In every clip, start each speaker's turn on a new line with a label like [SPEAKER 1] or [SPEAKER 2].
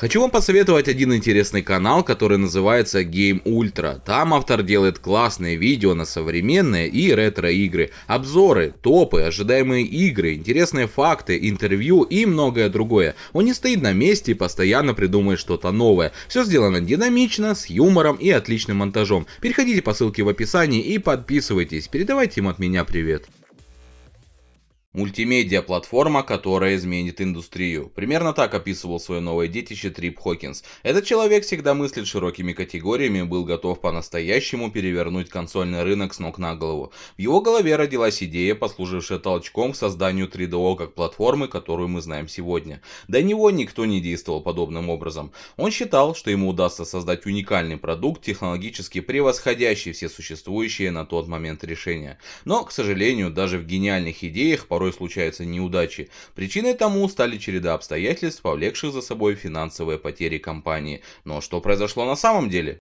[SPEAKER 1] Хочу вам посоветовать один интересный канал, который называется Game Ultra. Там автор делает классные видео на современные и ретро игры, обзоры, топы, ожидаемые игры, интересные факты, интервью и многое другое. Он не стоит на месте и постоянно придумывает что-то новое. Все сделано динамично, с юмором и отличным монтажом. Переходите по ссылке в описании и подписывайтесь. Передавайте им от меня привет. Мультимедиа-платформа, которая изменит индустрию. Примерно так описывал свое новое детище Трип Хокинс. Этот человек всегда мыслит широкими категориями и был готов по-настоящему перевернуть консольный рынок с ног на голову. В его голове родилась идея, послужившая толчком к созданию 3DO как платформы, которую мы знаем сегодня. До него никто не действовал подобным образом. Он считал, что ему удастся создать уникальный продукт, технологически превосходящий все существующие на тот момент решения. Но, к сожалению, даже в гениальных идеях порой порой случаются неудачи. Причиной тому стали череда обстоятельств, повлекших за собой финансовые потери компании. Но что произошло на самом деле?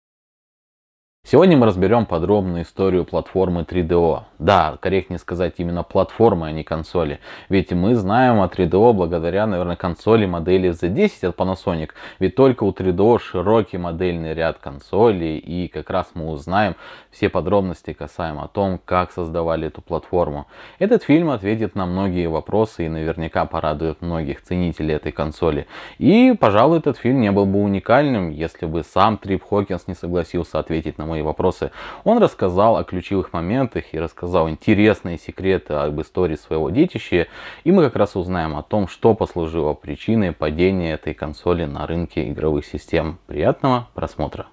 [SPEAKER 1] Сегодня мы разберем подробную историю платформы 3DO. Да, корректнее сказать именно платформы, а не консоли. Ведь мы знаем о 3DO благодаря, наверное, консоли модели Z10 от Panasonic. Ведь только у 3DO широкий модельный ряд консолей. И как раз мы узнаем все подробности касаемо о том, как создавали эту платформу. Этот фильм ответит на многие вопросы и наверняка порадует многих ценителей этой консоли. И, пожалуй, этот фильм не был бы уникальным, если бы сам Трип Хокинс не согласился ответить на мой мои вопросы. Он рассказал о ключевых моментах и рассказал интересные секреты об истории своего детища. И мы как раз узнаем о том, что послужило причиной падения этой консоли на рынке игровых систем. Приятного просмотра!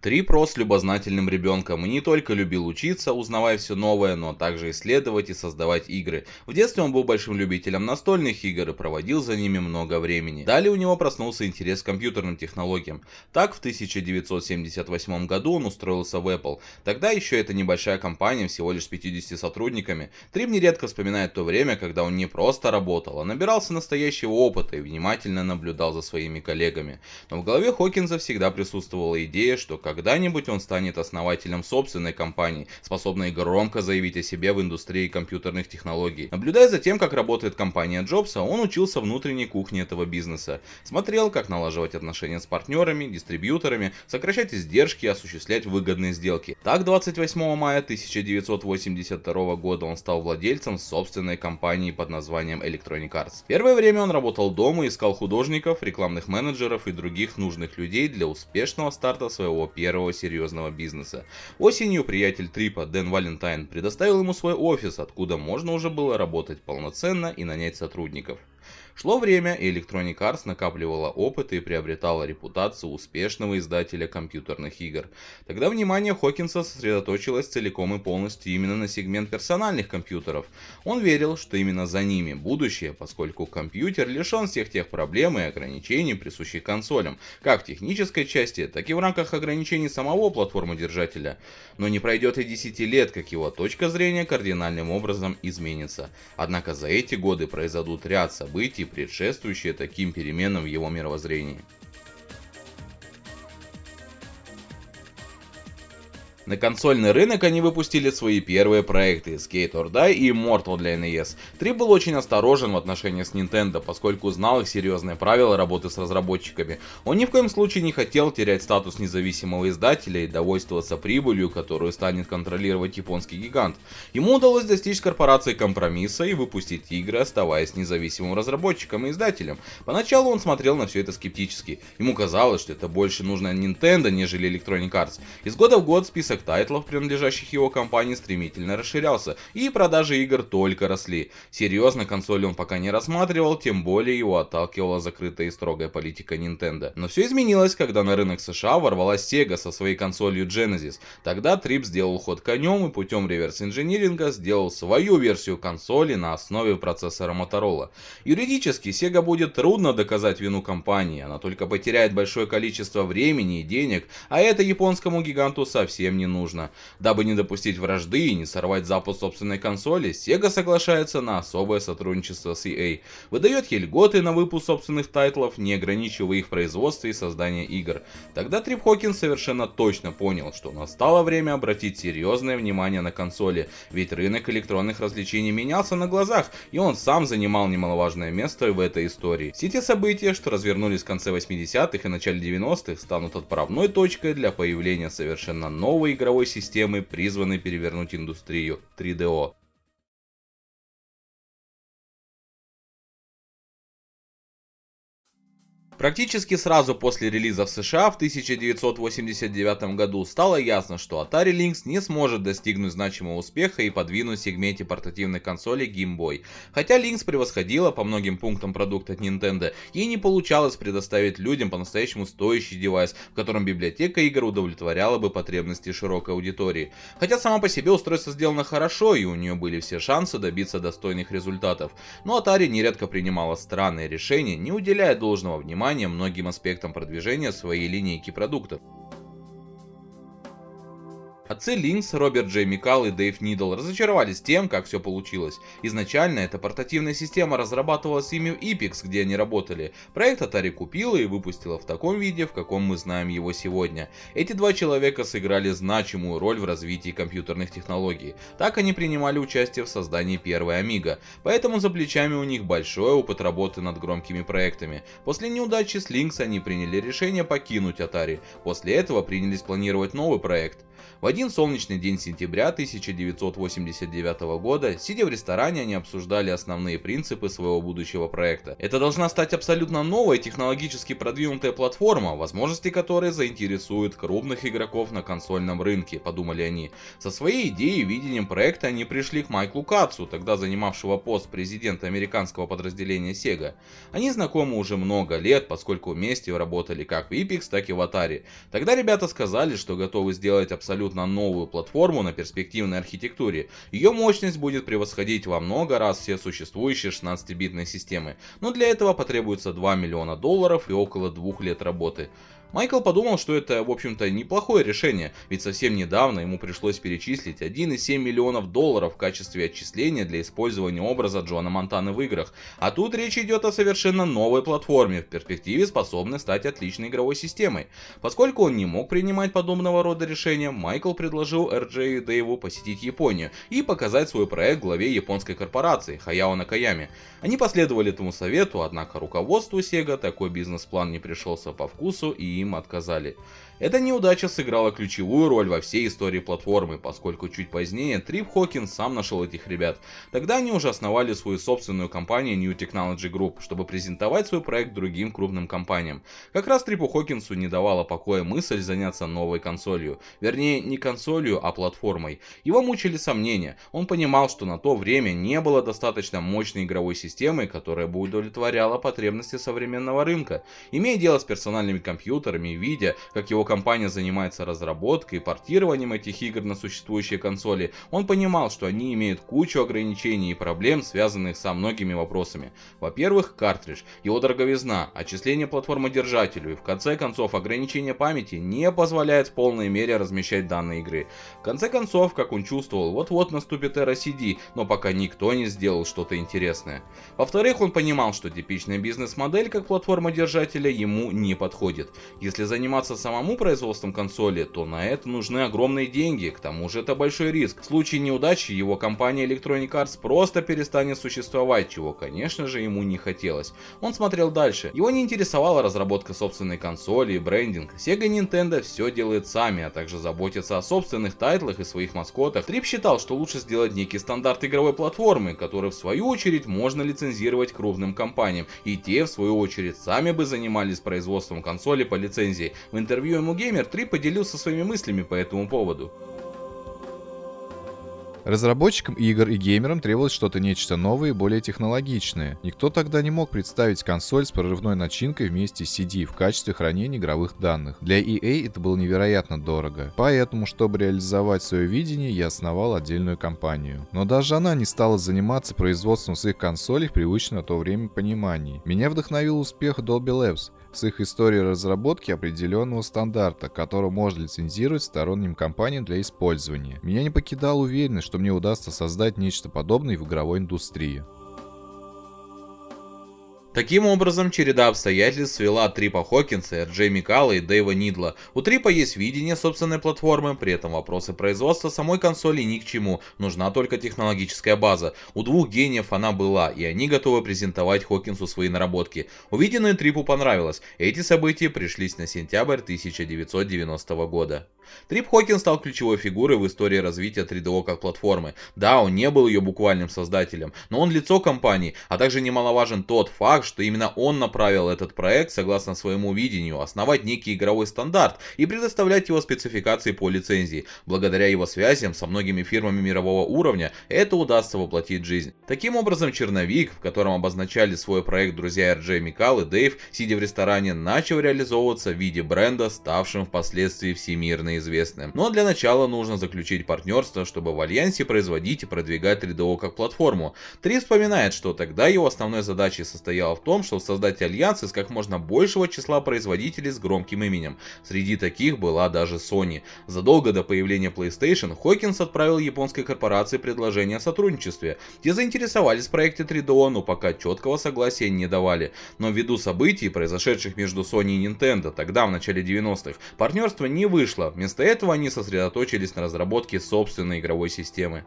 [SPEAKER 1] Трипро с любознательным ребенком и не только любил учиться, узнавая все новое, но также исследовать и создавать игры. В детстве он был большим любителем настольных игр и проводил за ними много времени. Далее у него проснулся интерес к компьютерным технологиям. Так, в 1978 году он устроился в Apple. Тогда еще это небольшая компания, всего лишь с 50 сотрудниками. Трим нередко вспоминает то время, когда он не просто работал, а набирался настоящего опыта и внимательно наблюдал за своими коллегами. Но в голове Хокинза всегда присутствовала идея, что когда-нибудь он станет основателем собственной компании, способной громко заявить о себе в индустрии компьютерных технологий. Наблюдая за тем, как работает компания Джобса, он учился внутренней кухне этого бизнеса. Смотрел, как налаживать отношения с партнерами, дистрибьюторами, сокращать издержки и осуществлять выгодные сделки. Так, 28 мая 1982 года он стал владельцем собственной компании под названием Electronic Arts. Первое время он работал дома, искал художников, рекламных менеджеров и других нужных людей для успешного старта своего первого серьезного бизнеса. Осенью приятель Трипа Дэн Валентайн предоставил ему свой офис, откуда можно уже было работать полноценно и нанять сотрудников. Шло время, и Electronic Arts накапливала опыт и приобретала репутацию успешного издателя компьютерных игр. Тогда внимание Хокинса сосредоточилось целиком и полностью именно на сегмент персональных компьютеров. Он верил, что именно за ними будущее, поскольку компьютер лишен всех тех проблем и ограничений, присущих консолям, как в технической части, так и в рамках ограничений самого платформодержателя. Но не пройдет и 10 лет, как его точка зрения кардинальным образом изменится. Однако за эти годы произойдут ряд событий, предшествующие таким переменам в его мировоззрении. На консольный рынок они выпустили свои первые проекты Skate or Die и Immortal для NES. Три был очень осторожен в отношении с Nintendo, поскольку знал их серьезные правила работы с разработчиками. Он ни в коем случае не хотел терять статус независимого издателя и довольствоваться прибылью, которую станет контролировать японский гигант. Ему удалось достичь корпорации компромисса и выпустить игры, оставаясь независимым разработчиком и издателем. Поначалу он смотрел на все это скептически. Ему казалось, что это больше нужно Nintendo, нежели Electronic Arts. Из года в год список список тайтлов, принадлежащих его компании, стремительно расширялся, и продажи игр только росли. Серьезно консоли он пока не рассматривал, тем более его отталкивала закрытая и строгая политика Nintendo. Но все изменилось, когда на рынок США ворвалась Sega со своей консолью Genesis. Тогда Trip сделал ход конем и путем реверс-инжиниринга сделал свою версию консоли на основе процессора Motorola. Юридически Sega будет трудно доказать вину компании, она только потеряет большое количество времени и денег, а это японскому гиганту совсем не нужно. Дабы не допустить вражды и не сорвать запуск собственной консоли, Sega соглашается на особое сотрудничество с EA, выдает ей льготы на выпуск собственных тайтлов, не ограничивая их производство и создание игр. Тогда Трип Хокинс совершенно точно понял, что настало время обратить серьезное внимание на консоли, ведь рынок электронных развлечений менялся на глазах, и он сам занимал немаловажное место в этой истории. Все те события, что развернулись в конце 80-х и начале 90-х, станут отправной точкой для появления совершенно новой
[SPEAKER 2] игровой системы призваны перевернуть индустрию 3DO.
[SPEAKER 1] Практически сразу после релиза в США в 1989 году стало ясно, что Atari Lynx не сможет достигнуть значимого успеха и подвинуть в сегменте портативной консоли Game Boy. Хотя Lynx превосходила по многим пунктам продукт от Nintendo, ей не получалось предоставить людям по-настоящему стоящий девайс, в котором библиотека игр удовлетворяла бы потребности широкой аудитории. Хотя сама по себе устройство сделано хорошо и у нее были все шансы добиться достойных результатов. Но Atari нередко принимала странные решения, не уделяя должного внимания внимание многим аспектам продвижения своей линейки продуктов. Отцы Линкс, Роберт Джей Микал и Дэйв Нидл разочаровались тем, как все получилось. Изначально эта портативная система разрабатывалась ими в Epix, где они работали. Проект Atari купила и выпустила в таком виде, в каком мы знаем его сегодня. Эти два человека сыграли значимую роль в развитии компьютерных технологий. Так они принимали участие в создании первой Амиго. Поэтому за плечами у них большой опыт работы над громкими проектами. После неудачи с Линкс они приняли решение покинуть Atari. После этого принялись планировать новый проект. В один солнечный день сентября 1989 года, сидя в ресторане, они обсуждали основные принципы своего будущего проекта. Это должна стать абсолютно новая технологически продвинутая платформа, возможности которой заинтересуют крупных игроков на консольном рынке, подумали они. Со своей идеей и видением проекта они пришли к Майклу Кацу, тогда занимавшего пост президента американского подразделения Sega. Они знакомы уже много лет, поскольку вместе работали как в Ipix, так и в Atari. Тогда ребята сказали, что готовы сделать абсолютно новую платформу на перспективной архитектуре, ее мощность будет превосходить во много раз все существующие 16-битные системы, но для этого потребуется 2 миллиона долларов и около 2 лет работы. Майкл подумал, что это, в общем-то, неплохое решение, ведь совсем недавно ему пришлось перечислить 1,7 миллионов долларов в качестве отчисления для использования образа Джона Монтана в играх. А тут речь идет о совершенно новой платформе, в перспективе способной стать отличной игровой системой. Поскольку он не мог принимать подобного рода решения, Майкл предложил Эрджею Дэйву посетить Японию и показать свой проект главе японской корпорации Хаяо Накаяме. Они последовали этому совету, однако руководству Sega такой бизнес-план не пришелся по вкусу и им отказали. Эта неудача сыграла ключевую роль во всей истории платформы, поскольку чуть позднее Трип Хокин сам нашел этих ребят. Тогда они уже основали свою собственную компанию New Technology Group, чтобы презентовать свой проект другим крупным компаниям. Как раз Трипу Хокинсу не давала покоя мысль заняться новой консолью. Вернее, не консолью, а платформой. Его мучили сомнения. Он понимал, что на то время не было достаточно мощной игровой системы, которая бы удовлетворяла потребности современного рынка. Имея дело с персональными компьютерами видя, как его компания занимается разработкой и портированием этих игр на существующие консоли, он понимал, что они имеют кучу ограничений и проблем, связанных со многими вопросами. Во-первых, картридж, его дороговизна, отчисление платформодержателю и в конце концов ограничение памяти не позволяет в полной мере размещать данные игры. В конце концов, как он чувствовал, вот-вот наступит эра CD, но пока никто не сделал что-то интересное. Во-вторых, он понимал, что типичная бизнес-модель как платформодержателя ему не подходит. Если заниматься самому производством консоли, то на это нужны огромные деньги, к тому же это большой риск. В случае неудачи его компания Electronic Arts просто перестанет существовать, чего, конечно же, ему не хотелось. Он смотрел дальше. Его не интересовала разработка собственной консоли и брендинг. Sega и Nintendo все делают сами, а также заботятся о собственных тайтлах и своих маскотах. Трип считал, что лучше сделать некий стандарт игровой платформы, который в свою очередь можно лицензировать крупным компаниям, и те в свою очередь сами бы занимались производством консоли по лицензии. В интервью ему по Геймер 3 поделился своими мыслями по этому поводу.
[SPEAKER 3] Разработчикам игр и геймерам требовалось что-то нечто новое и более технологичное. Никто тогда не мог представить консоль с прорывной начинкой вместе с CD в качестве хранения игровых данных. Для EA это было невероятно дорого. Поэтому, чтобы реализовать свое видение, я основал отдельную компанию. Но даже она не стала заниматься производством своих консолей в привычном на то время понимании. Меня вдохновил успех Dolby Labs, с их историей разработки определенного стандарта, который можно лицензировать сторонним компаниям для использования. Меня не покидала уверенность, что мне удастся создать нечто подобное в игровой индустрии.
[SPEAKER 1] Таким образом, череда обстоятельств свела Трипа Хокинса, Джейми Калла и Дэйва Нидла. У Трипа есть видение собственной платформы, при этом вопросы производства самой консоли ни к чему, нужна только технологическая база. У двух гениев она была, и они готовы презентовать Хокинсу свои наработки. Увиденное Трипу понравилось, эти события пришлись на сентябрь 1990 года. Трип Хокин стал ключевой фигурой в истории развития 3DO как платформы. Да, он не был ее буквальным создателем, но он лицо компании, а также немаловажен тот факт, что именно он направил этот проект, согласно своему видению, основать некий игровой стандарт и предоставлять его спецификации по лицензии. Благодаря его связям со многими фирмами мирового уровня, это удастся воплотить в жизнь. Таким образом, черновик, в котором обозначали свой проект друзья Р.Дж. Микал и Дэйв, сидя в ресторане, начал реализовываться в виде бренда, ставшим впоследствии всемирной известны. Но для начала нужно заключить партнерство, чтобы в Альянсе производить и продвигать 3DO как платформу. Три вспоминает, что тогда его основной задачей состояла в том, чтобы создать Альянс из как можно большего числа производителей с громким именем. Среди таких была даже Sony. Задолго до появления PlayStation Хокинс отправил японской корпорации предложение о сотрудничестве. Те заинтересовались в проекте 3DO, но пока четкого согласия не давали. Но ввиду событий, произошедших между Sony и Nintendo тогда, в начале 90-х, партнерство не вышло. Вместо этого они сосредоточились на разработке собственной игровой системы.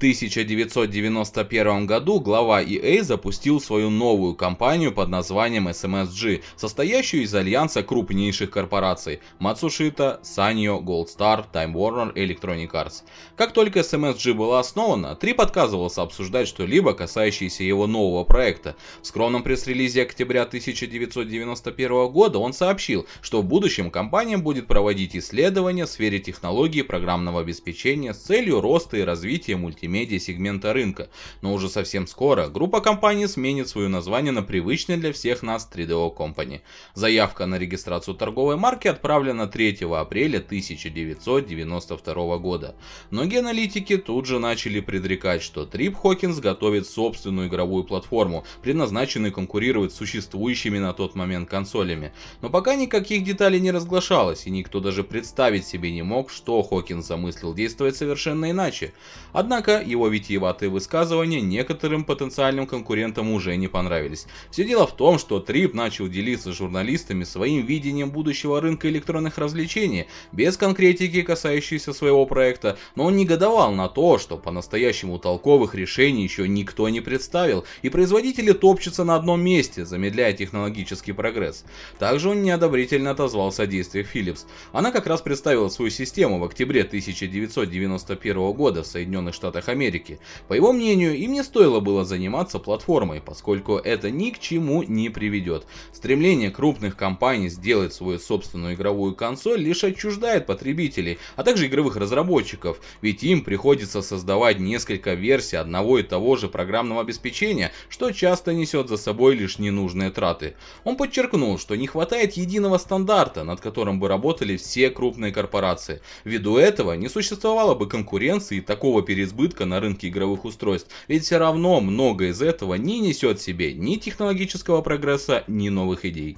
[SPEAKER 1] 1991 году глава EA запустил свою новую компанию под названием SMSG, эм состоящую из альянса крупнейших корпораций Matsushita, Sanyo, Gold Star, Time Warner Electronic Arts. Как только SMSG эм была основана, Трип отказывался обсуждать что-либо, касающееся его нового проекта. В скромном пресс-релизе октября 1991 года он сообщил, что в будущем компания будет проводить исследования в сфере технологии программного обеспечения с целью роста и развития мультимедиа медиа-сегмента рынка, но уже совсем скоро группа компаний сменит свое название на привычное для всех нас 3DO Company. Заявка на регистрацию торговой марки отправлена 3 апреля 1992 года. Многие аналитики тут же начали предрекать, что Трип Хокинс готовит собственную игровую платформу, предназначенную конкурировать с существующими на тот момент консолями. Но пока никаких деталей не разглашалось, и никто даже представить себе не мог, что Хокинс замыслил действовать совершенно иначе. Однако его витиеватые высказывания некоторым потенциальным конкурентам уже не понравились. Все дело в том, что Трип начал делиться с журналистами своим видением будущего рынка электронных развлечений, без конкретики, касающейся своего проекта, но он негодовал на то, что по-настоящему толковых решений еще никто не представил, и производители топчутся на одном месте, замедляя технологический прогресс. Также он неодобрительно отозвался о действиях Philips. Она как раз представила свою систему в октябре 1991 года в Соединенных Штатах Америки. По его мнению, им не стоило было заниматься платформой, поскольку это ни к чему не приведет. Стремление крупных компаний сделать свою собственную игровую консоль лишь отчуждает потребителей, а также игровых разработчиков, ведь им приходится создавать несколько версий одного и того же программного обеспечения, что часто несет за собой лишь ненужные траты. Он подчеркнул, что не хватает единого стандарта, над которым бы работали все крупные корпорации. Ввиду этого не существовало бы конкуренции и такого переизбытка избытка на рынке игровых устройств, ведь все равно много из этого не несет в себе ни технологического прогресса, ни новых идей.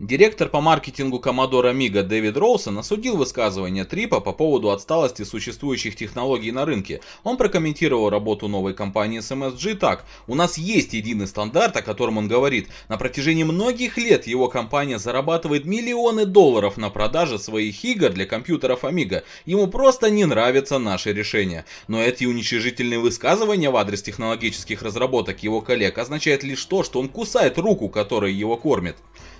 [SPEAKER 1] Директор по маркетингу Commodore Amiga Дэвид Роусон осудил высказывание Трипа по поводу отсталости существующих технологий на рынке. Он прокомментировал работу новой компании с так. У нас есть единый стандарт, о котором он говорит. На протяжении многих лет его компания зарабатывает миллионы долларов на продаже своих игр для компьютеров Amiga. Ему просто не нравятся наши решения. Но эти уничижительные высказывания в адрес технологических разработок его коллег означают лишь то, что он кусает руку, которой его кормит.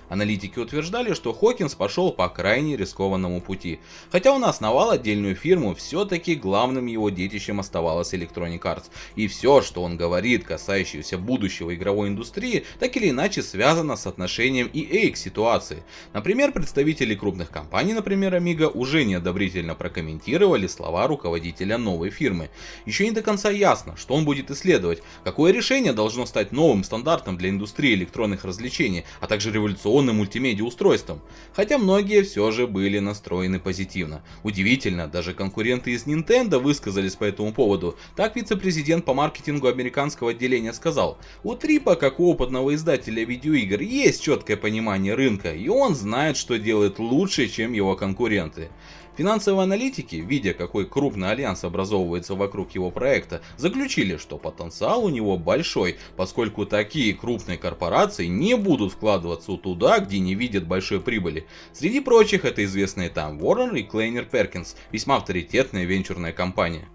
[SPEAKER 1] Аналитики утверждали, что Хокинс пошел по крайне рискованному пути. Хотя он основал отдельную фирму, все-таки главным его детищем оставалось Electronic Arts. И все, что он говорит, касающееся будущего игровой индустрии, так или иначе связано с отношением EA к ситуации. Например, представители крупных компаний, например, Amiga, уже неодобрительно прокомментировали слова руководителя новой фирмы. Еще не до конца ясно, что он будет исследовать, какое решение должно стать новым стандартом для индустрии электронных развлечений, а также революционным традиционным мультимедиа устройством, хотя многие все же были настроены позитивно. Удивительно, даже конкуренты из Nintendo высказались по этому поводу. Так вице-президент по маркетингу американского отделения сказал, у Трипа, как у опытного издателя видеоигр, есть четкое понимание рынка, и он знает, что делает лучше, чем его конкуренты. Финансовые аналитики, видя какой крупный альянс образовывается вокруг его проекта, заключили, что потенциал у него большой, поскольку такие крупные корпорации не будут вкладываться туда, где не видят большой прибыли. Среди прочих это известные там Warren и Клейнер Перкинс, весьма авторитетная венчурная компания.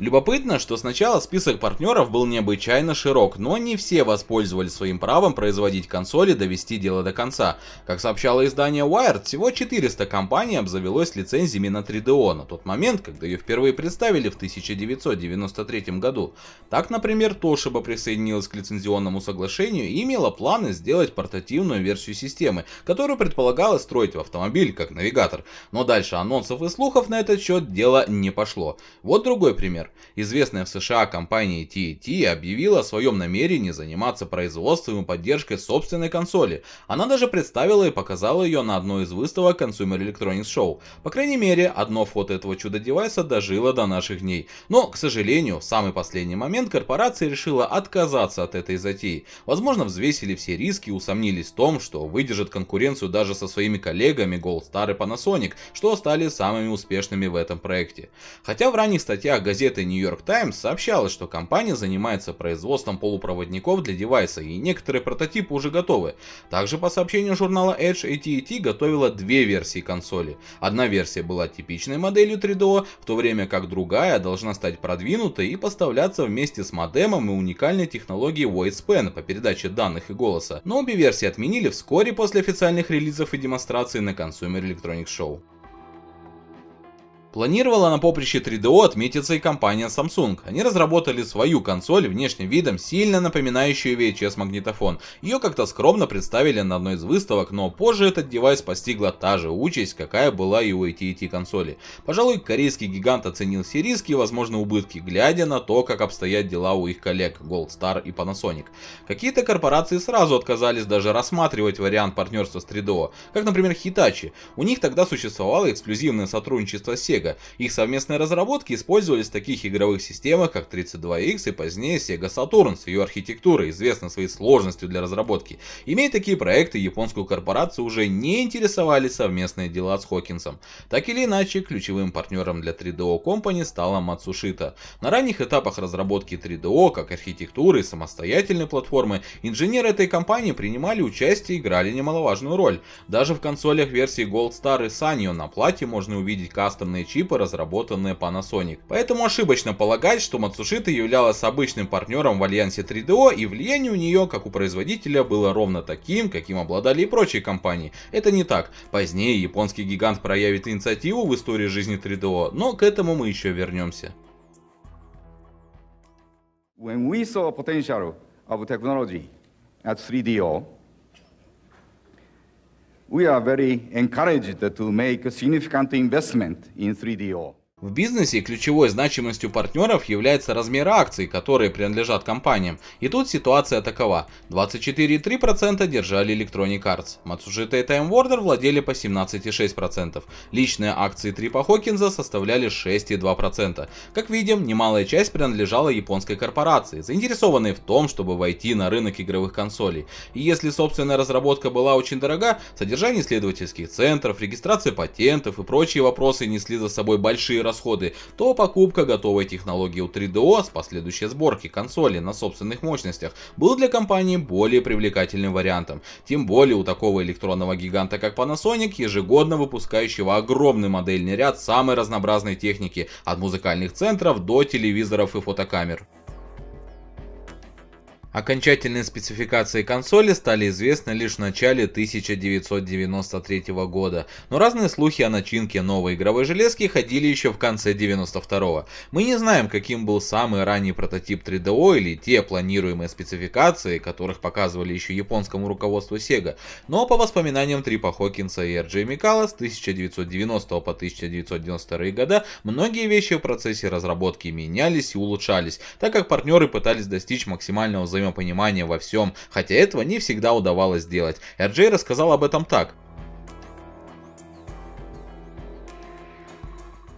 [SPEAKER 1] Любопытно, что сначала список партнеров был необычайно широк, но не все воспользовались своим правом производить консоли и довести дело до конца. Как сообщало издание Wired, всего 400 компаний обзавелось лицензиями на 3DO на тот момент, когда ее впервые представили в 1993 году. Так, например, Toshiba присоединилась к лицензионному соглашению и имела планы сделать портативную версию системы, которую предполагалось строить в автомобиль как навигатор. Но дальше анонсов и слухов на этот счет дело не пошло. Вот другой пример известная в США компания TET объявила о своем намерении заниматься производством и поддержкой собственной консоли. Она даже представила и показала ее на одной из выставок Consumer Electronics Show. По крайней мере, одно фото этого чудо-девайса дожило до наших дней. Но, к сожалению, в самый последний момент корпорация решила отказаться от этой затеи. Возможно, взвесили все риски и усомнились в том, что выдержит конкуренцию даже со своими коллегами Gold Star и Panasonic, что стали самыми успешными в этом проекте. Хотя в ранних статьях газеты газета New York Times сообщала, что компания занимается производством полупроводников для девайса и некоторые прототипы уже готовы. Также по сообщению журнала Edge, AT&T готовила две версии консоли. Одна версия была типичной моделью 3DO, в то время как другая должна стать продвинутой и поставляться вместе с модемом и уникальной технологией VoicePen по передаче данных и голоса. Но обе версии отменили вскоре после официальных релизов и демонстраций на Consumer Electronics Show. Планировала на поприще 3DO отметиться и компания Samsung. Они разработали свою консоль внешним видом, сильно напоминающую VHS-магнитофон. Ее как-то скромно представили на одной из выставок, но позже этот девайс постигла та же участь, какая была и у AT&T консоли. Пожалуй, корейский гигант оценил все риски и возможные убытки, глядя на то, как обстоят дела у их коллег Gold Star и Panasonic. Какие-то корпорации сразу отказались даже рассматривать вариант партнерства с 3DO, как, например, Hitachi. У них тогда существовало эксклюзивное сотрудничество с Sega. Их совместные разработки использовались в таких игровых системах, как 32X и позднее Sega Saturn с ее архитектурой, известной своей сложностью для разработки. Имея такие проекты, японскую корпорацию уже не интересовали совместные дела с Хокинсом. Так или иначе, ключевым партнером для 3DO Company стала Matsushita. На ранних этапах разработки 3DO, как архитектуры и самостоятельной платформы, инженеры этой компании принимали участие и играли немаловажную роль. Даже в консолях версии Gold Star и Sanyo на плате можно увидеть кастомные чипы, разработанные Panasonic. Поэтому ошибочно полагать, что Matsushita являлась обычным партнером в альянсе 3DO и влияние у нее, как у производителя, было ровно таким, каким обладали и прочие компании. Это не так. Позднее японский гигант проявит инициативу в истории жизни 3DO, но к этому мы еще вернемся.
[SPEAKER 3] When we saw potential of technology at 3DO, we are very encouraged to make a significant
[SPEAKER 1] investment in 3DO. В бизнесе ключевой значимостью партнеров является размер акций, которые принадлежат компаниям. И тут ситуация такова. 24,3% держали Electronic Arts. Matsushita и Time Warner владели по 17,6%. Личные акции Трипа Хокинза составляли 6,2%. Как видим, немалая часть принадлежала японской корпорации, заинтересованной в том, чтобы войти на рынок игровых консолей. И если собственная разработка была очень дорога, содержание исследовательских центров, регистрация патентов и прочие вопросы несли за собой большие расходы, то покупка готовой технологии у 3DO с последующей сборки консоли на собственных мощностях был для компании более привлекательным вариантом. Тем более у такого электронного гиганта как Panasonic, ежегодно выпускающего огромный модельный ряд самой разнообразной техники, от музыкальных центров до телевизоров и фотокамер. Окончательные спецификации консоли стали известны лишь в начале 1993 года, но разные слухи о начинке новой игровой железки ходили еще в конце 92 -го. Мы не знаем, каким был самый ранний прототип 3DO или те планируемые спецификации, которых показывали еще японскому руководству Sega, но ну, а по воспоминаниям Трипа Хокинса и Эрджи Микала с 1990 по 1992 года многие вещи в процессе разработки менялись и улучшались, так как партнеры пытались достичь максимального взаимодействия взаимопонимание во всем, хотя этого не всегда удавалось
[SPEAKER 2] сделать. Эрджей рассказал об этом так.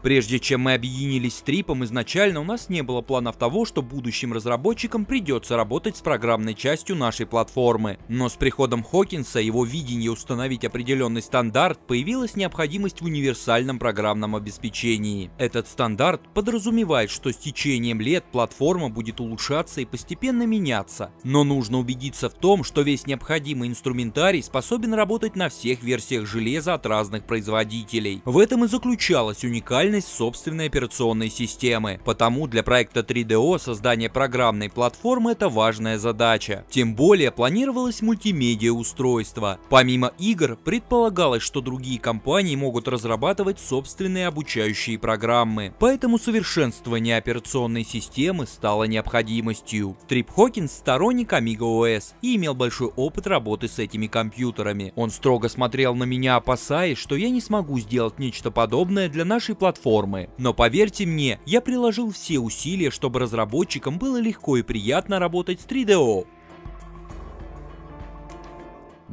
[SPEAKER 2] Прежде чем мы объединились с Трипом, изначально у нас не было планов того, что будущим разработчикам придется работать с программной частью нашей платформы. Но с приходом Хокинса его видение установить определенный стандарт, появилась необходимость в универсальном программном обеспечении. Этот стандарт подразумевает, что с течением лет платформа будет улучшаться и постепенно меняться. Но нужно убедиться в том, что весь необходимый инструментарий способен работать на всех версиях железа от разных производителей. В этом и заключалась уникальность уникальность собственной операционной системы. Потому для проекта 3DO создание программной платформы это важная задача. Тем более планировалось мультимедиа устройство. Помимо игр, предполагалось, что другие компании могут разрабатывать собственные обучающие программы. Поэтому совершенствование операционной системы стало необходимостью. Трип Хокинс сторонник Amiga OS и имел большой опыт работы с этими компьютерами. Он строго смотрел на меня, опасаясь, что я не смогу сделать нечто подобное для нашей платформы платформы. Но поверьте мне, я приложил все усилия, чтобы разработчикам было легко и приятно работать с 3DO.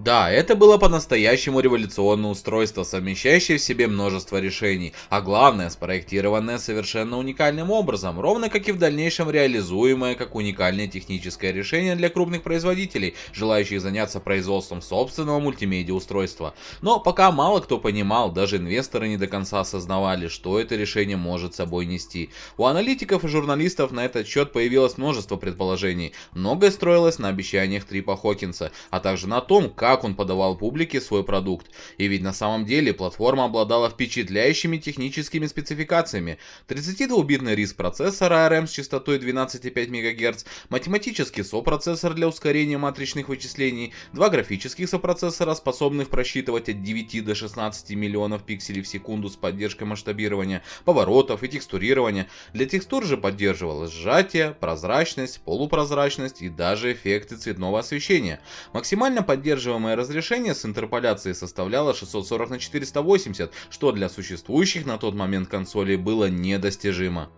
[SPEAKER 1] Да, это было по-настоящему революционное устройство, совмещающее в себе множество решений, а главное, спроектированное совершенно уникальным образом, ровно как и в дальнейшем реализуемое как уникальное техническое решение для крупных производителей, желающих заняться производством собственного мультимедиа устройства. Но пока мало кто понимал, даже инвесторы не до конца осознавали, что это решение может собой нести. У аналитиков и журналистов на этот счет появилось множество предположений, многое строилось на обещаниях Трипа Хокинса, а также на том, как как он подавал публике свой продукт. И ведь на самом деле платформа обладала впечатляющими техническими спецификациями. 32-битный RISC процессор ARM с частотой 12,5 МГц, математический сопроцессор для ускорения матричных вычислений, два графических сопроцессора, способных просчитывать от 9 до 16 миллионов пикселей в секунду с поддержкой масштабирования, поворотов и текстурирования. Для текстур же поддерживалось сжатие, прозрачность, полупрозрачность и даже эффекты цветного освещения. Максимально поддерживаемый требуемое разрешение с интерполяцией составляло 640 на 480, что для существующих на тот момент консолей было недостижимо.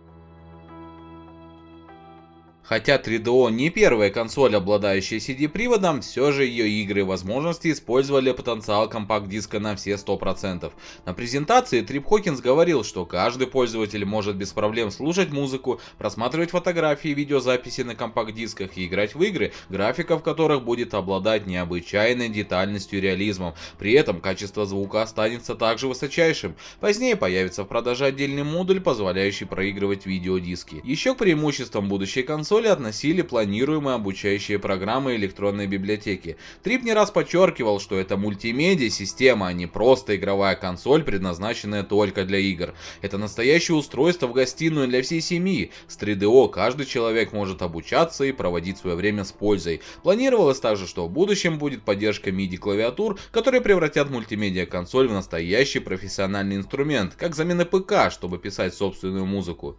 [SPEAKER 1] Хотя 3DO не первая консоль, обладающая CD-приводом, все же ее игры и возможности использовали потенциал компакт-диска на все 100%. На презентации Трип Хокинс говорил, что каждый пользователь может без проблем слушать музыку, просматривать фотографии и видеозаписи на компакт-дисках и играть в игры, графика в которых будет обладать необычайной детальностью и реализмом. При этом качество звука останется также высочайшим. Позднее появится в продаже отдельный модуль, позволяющий проигрывать видеодиски. Еще к преимуществам будущей консоли консоли относили планируемые обучающие программы электронной библиотеки. Трип не раз подчеркивал, что это мультимедиа-система, а не просто игровая консоль, предназначенная только для игр. Это настоящее устройство в гостиную для всей семьи. С 3DO каждый человек может обучаться и проводить свое время с пользой. Планировалось также, что в будущем будет поддержка MIDI-клавиатур, которые превратят мультимедиа-консоль в настоящий профессиональный инструмент, как замена ПК, чтобы писать собственную музыку.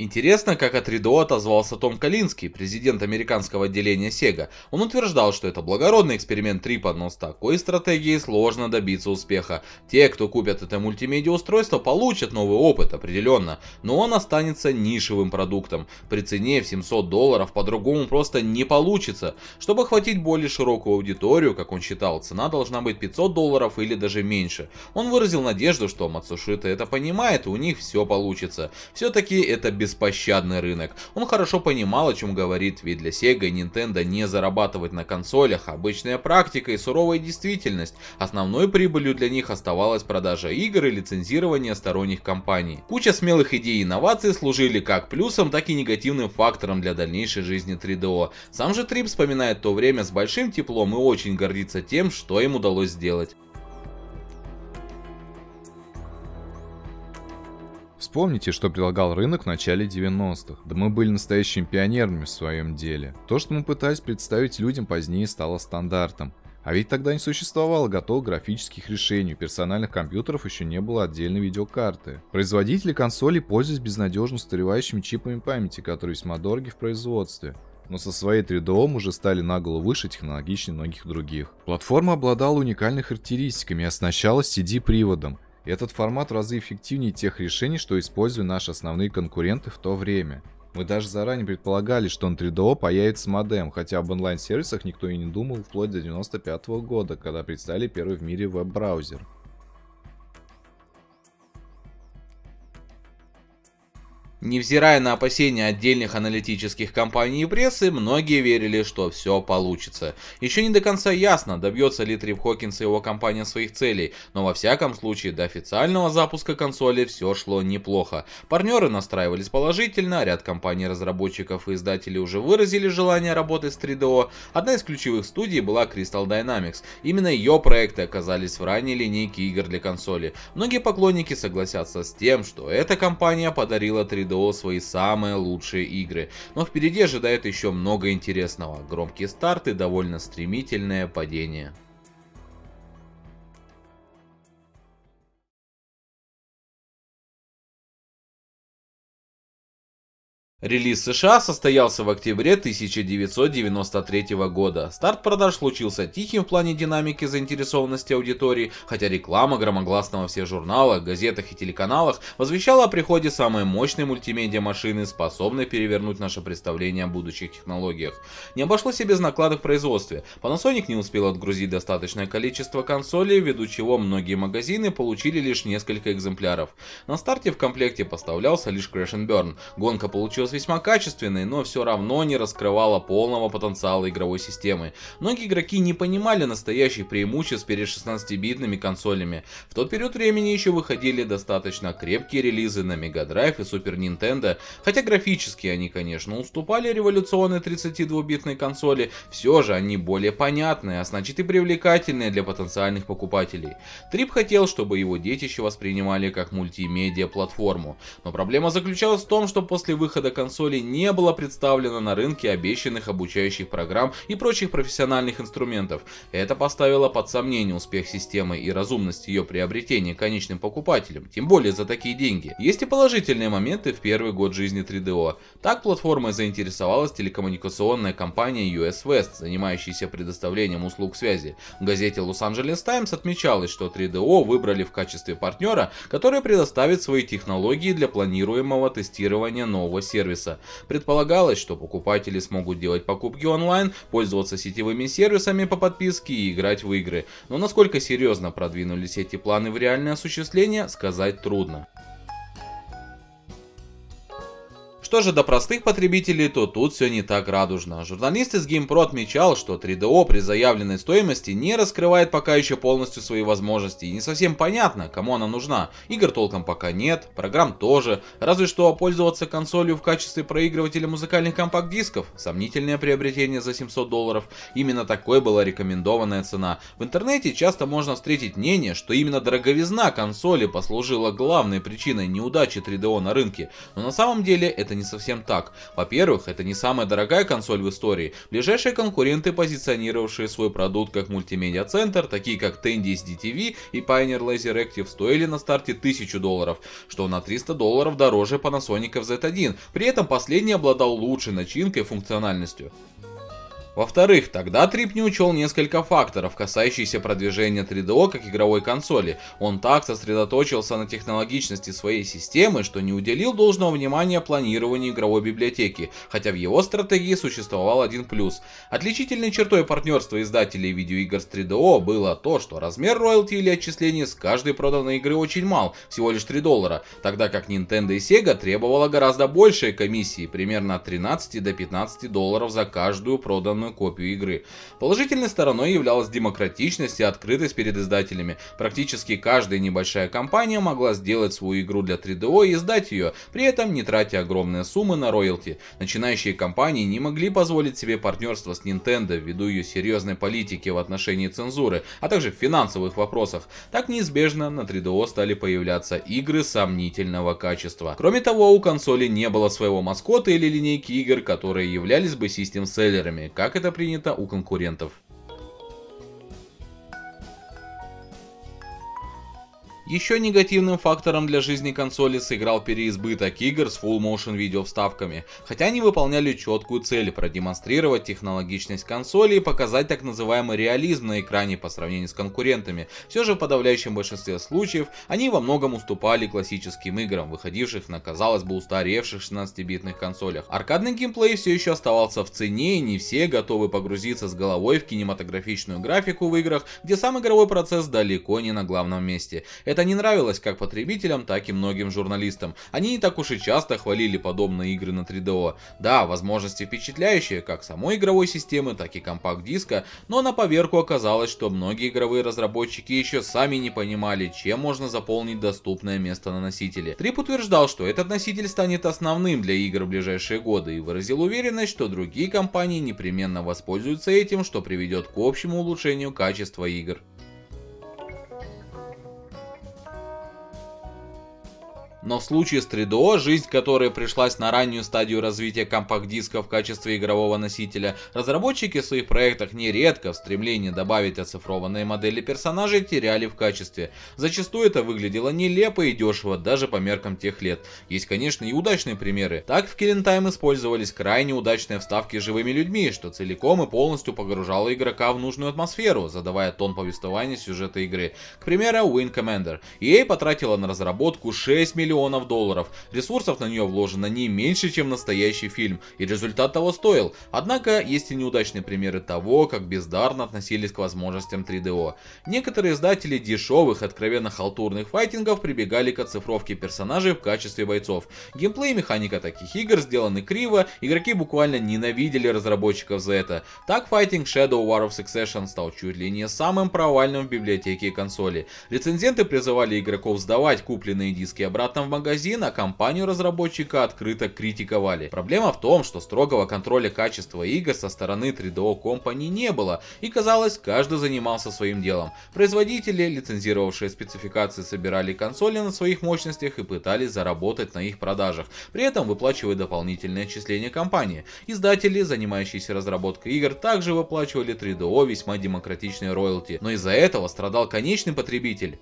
[SPEAKER 1] Интересно, как от Ридо отозвался Том Калинский, президент американского отделения Сега. Он утверждал, что это благородный эксперимент Трипа, но с такой стратегией сложно добиться успеха. Те, кто купят это мультимедиа-устройство, получат новый опыт, определенно, но он останется нишевым продуктом. При цене в 700 долларов по-другому просто не получится. Чтобы охватить более широкую аудиторию, как он считал, цена должна быть 500 долларов или даже меньше. Он выразил надежду, что Мацушита это понимает и у них все получится. Все-таки это без беспощадный рынок. Он хорошо понимал, о чем говорит, ведь для Sega и Nintendo не зарабатывать на консолях обычная практика и суровая действительность. Основной прибылью для них оставалась продажа игр и лицензирование сторонних компаний. Куча смелых идей и инноваций служили как плюсом, так и негативным фактором для дальнейшей жизни 3DO. Сам же Трип вспоминает то время с большим теплом и очень гордится тем, что им удалось сделать.
[SPEAKER 3] Вспомните, что предлагал рынок в начале 90-х. Да мы были настоящими пионерами в своем деле. То, что мы пытались представить людям позднее, стало стандартом. А ведь тогда не существовало готовых графических решений, у персональных компьютеров еще не было отдельной видеокарты. Производители консолей пользуются безнадежно устаревающими чипами памяти, которые весьма дороги в производстве но со своей 3DO уже стали на голову выше технологичнее многих других. Платформа обладала уникальными характеристиками и оснащалась CD-приводом. Этот формат в разы эффективнее тех решений, что использовали наши основные конкуренты в то время. Мы даже заранее предполагали, что на 3DO появится модем, хотя об онлайн-сервисах никто и не думал вплоть до 95 -го года, когда представили первый в мире веб-браузер.
[SPEAKER 1] Невзирая на опасения отдельных аналитических компаний и прессы, многие верили, что все получится. Еще не до конца ясно, добьется ли Трип Хокинс и его компания своих целей, но во всяком случае до официального запуска консоли все шло неплохо. Партнеры настраивались положительно, ряд компаний-разработчиков и издателей уже выразили желание работать с 3DO. Одна из ключевых студий была Crystal Dynamics. Именно ее проекты оказались в ранней линейке игр для консоли. Многие поклонники согласятся с тем, что эта компания подарила 3 до свои самые лучшие игры. Но впереди ожидает еще много интересного. Громкие старты, довольно стремительное падение. Релиз США состоялся в октябре 1993 года. Старт продаж случился тихим в плане динамики заинтересованности аудитории, хотя реклама громогласного во всех журналах, газетах и телеканалах возвещала о приходе самой мощной мультимедиа-машины, способной перевернуть наше представление о будущих технологиях. Не обошлось и без накладок в производстве. Panasonic не успел отгрузить достаточное количество консолей, ввиду чего многие магазины получили лишь несколько экземпляров. На старте в комплекте поставлялся лишь Crash Burn. Гонка получилась оказалась весьма качественной, но все равно не раскрывала полного потенциала игровой системы. Многие игроки не понимали настоящих преимуществ перед 16-битными консолями. В тот период времени еще выходили достаточно крепкие релизы на Mega Drive и Super Nintendo, хотя графически они, конечно, уступали революционной 32-битной консоли, все же они более понятные, а значит и привлекательные для потенциальных покупателей. Трип хотел, чтобы его детище воспринимали как мультимедиа-платформу, но проблема заключалась в том, что после выхода Консоли не было представлено на рынке обещанных обучающих программ и прочих профессиональных инструментов. Это поставило под сомнение успех системы и разумность ее приобретения конечным покупателям, тем более за такие деньги. Есть и положительные моменты в первый год жизни 3DO. Так платформой заинтересовалась телекоммуникационная компания US West, занимающаяся предоставлением услуг связи. В газете Los Angeles Times отмечалось, что 3DO выбрали в качестве партнера, который предоставит свои технологии для планируемого тестирования нового сервиса сервиса. Предполагалось, что покупатели смогут делать покупки онлайн, пользоваться сетевыми сервисами по подписке и играть в игры. Но насколько серьезно продвинулись эти планы в реальное осуществление, сказать трудно. Что же до простых потребителей, то тут все не так радужно. Журналист из GamePro отмечал, что 3DO при заявленной стоимости не раскрывает пока еще полностью свои возможности и не совсем понятно, кому она нужна. Игр толком пока нет, программ тоже, разве что пользоваться консолью в качестве проигрывателя музыкальных компакт-дисков. Сомнительное приобретение за 700 долларов. Именно такой была рекомендованная цена. В интернете часто можно встретить мнение, что именно дороговизна консоли послужила главной причиной неудачи 3DO на рынке, но на самом деле это не совсем так. Во-первых, это не самая дорогая консоль в истории. Ближайшие конкуренты, позиционировавшие свой продукт как мультимедиа-центр, такие как Tandy SDTV и Pioneer Laser Active, стоили на старте 1000 долларов, что на 300 долларов дороже Panasonic Z1. При этом последний обладал лучшей начинкой и функциональностью. Во-вторых, тогда Трип не учел несколько факторов, касающихся продвижения 3DO как игровой консоли. Он так сосредоточился на технологичности своей системы, что не уделил должного внимания планированию игровой библиотеки, хотя в его стратегии существовал один плюс. Отличительной чертой партнерства издателей видеоигр с 3DO было то, что размер роялти или отчислений с каждой проданной игры очень мал, всего лишь 3 доллара, тогда как Nintendo и Sega требовала гораздо большей комиссии, примерно от 13 до 15 долларов за каждую проданную полную копию игры. Положительной стороной являлась демократичность и открытость перед издателями. Практически каждая небольшая компания могла сделать свою игру для 3DO и издать ее, при этом не тратя огромные суммы на роялти. Начинающие компании не могли позволить себе партнерство с Nintendo ввиду ее серьезной политики в отношении цензуры, а также в финансовых вопросах. Так неизбежно на 3DO стали появляться игры сомнительного качества. Кроме того, у консоли не было своего маскота или линейки игр, которые являлись бы систем-селлерами, как как это принято у конкурентов. Еще негативным фактором для жизни консоли сыграл переизбыток игр с Full Motion видео вставками, хотя они выполняли четкую цель продемонстрировать технологичность консоли и показать так называемый реализм на экране по сравнению с конкурентами. Все же в подавляющем большинстве случаев они во многом уступали классическим играм, выходивших на, казалось бы, устаревших 16-битных консолях. Аркадный геймплей все еще оставался в цене и не все готовы погрузиться с головой в кинематографичную графику в играх, где сам игровой процесс далеко не на главном месте. Это это не нравилось как потребителям, так и многим журналистам. Они не так уж и часто хвалили подобные игры на 3DO. Да, возможности впечатляющие, как самой игровой системы, так и компакт-диска, но на поверку оказалось, что многие игровые разработчики еще сами не понимали, чем можно заполнить доступное место на носителе. Трип утверждал, что этот носитель станет основным для игр в ближайшие годы и выразил уверенность, что другие компании непременно воспользуются этим, что приведет к общему улучшению качества игр. Но в случае с 3DO, жизнь которой пришлась на раннюю стадию развития компакт-диска в качестве игрового носителя, разработчики в своих проектах нередко в стремлении добавить оцифрованные модели персонажей теряли в качестве. Зачастую это выглядело нелепо и дешево, даже по меркам тех лет. Есть, конечно, и удачные примеры. Так в Killing Time использовались крайне удачные вставки с живыми людьми, что целиком и полностью погружало игрока в нужную атмосферу, задавая тон повествования сюжета игры. К примеру, Win Commander. EA потратила на разработку 6 миллионов миллионов долларов. Ресурсов на нее вложено не меньше, чем настоящий фильм, и результат того стоил. Однако, есть и неудачные примеры того, как бездарно относились к возможностям 3DO. Некоторые издатели дешевых, откровенно халтурных файтингов прибегали к оцифровке персонажей в качестве бойцов. Геймплей и механика таких игр сделаны криво, игроки буквально ненавидели разработчиков за это. Так файтинг Shadow War of Succession стал чуть ли не самым провальным в библиотеке консоли. Рецензенты призывали игроков сдавать купленные диски обратно обратно в магазин, а компанию разработчика открыто критиковали. Проблема в том, что строгого контроля качества игр со стороны 3DO Company не было, и казалось, каждый занимался своим делом. Производители, лицензировавшие спецификации, собирали консоли на своих мощностях и пытались заработать на их продажах, при этом выплачивая дополнительные отчисления компании. Издатели, занимающиеся разработкой игр, также выплачивали 3DO весьма демократичные роялти, но из-за этого страдал конечный потребитель.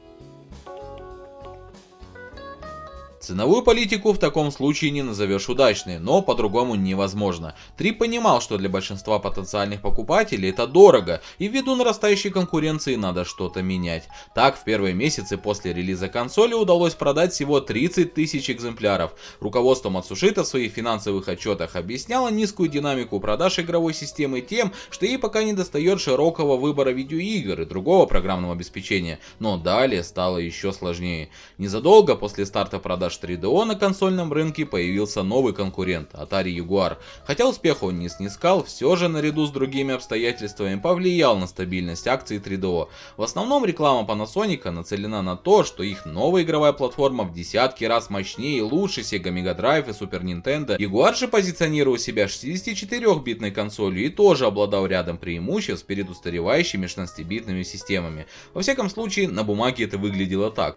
[SPEAKER 1] Ценовую политику в таком случае не назовешь удачной, но по-другому невозможно. Три понимал, что для большинства потенциальных покупателей это дорого, и ввиду нарастающей конкуренции надо что-то менять. Так, в первые месяцы после релиза консоли удалось продать всего 30 тысяч экземпляров. Руководство Matsushita в своих финансовых отчетах объясняло низкую динамику продаж игровой системы тем, что ей пока не достает широкого выбора видеоигр и другого программного обеспечения, но далее стало еще сложнее. Незадолго после старта продаж продаж 3DO на консольном рынке появился новый конкурент – Atari Jaguar. Хотя успеха он не снискал, все же наряду с другими обстоятельствами повлиял на стабильность акций 3DO. В основном реклама Panasonic нацелена на то, что их новая игровая платформа в десятки раз мощнее и лучше Sega Mega Drive и Super Nintendo. Jaguar же позиционировал себя 64-битной консолью и тоже обладал рядом преимуществ перед устаревающими 16-битными системами. Во всяком случае, на бумаге это выглядело так.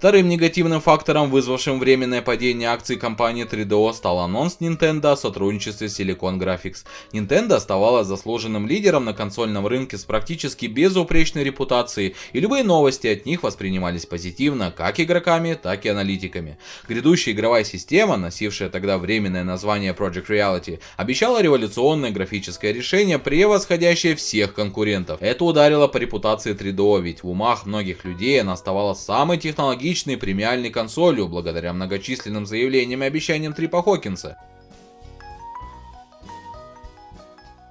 [SPEAKER 1] Вторым негативным фактором, вызвавшим временное падение акций компании 3DO, стал анонс Nintendo о сотрудничестве с Silicon Graphics. Nintendo оставалась заслуженным лидером на консольном рынке с практически безупречной репутацией, и любые новости от них воспринимались позитивно как игроками, так и аналитиками. Грядущая игровая система, носившая тогда временное название Project Reality, обещала революционное графическое решение, превосходящее всех конкурентов. Это ударило по репутации 3DO, ведь в умах многих людей она оставалась самой технологичной аналогичные премиальной консолью благодаря многочисленным заявлениям и обещаниям Трипа Хокинса,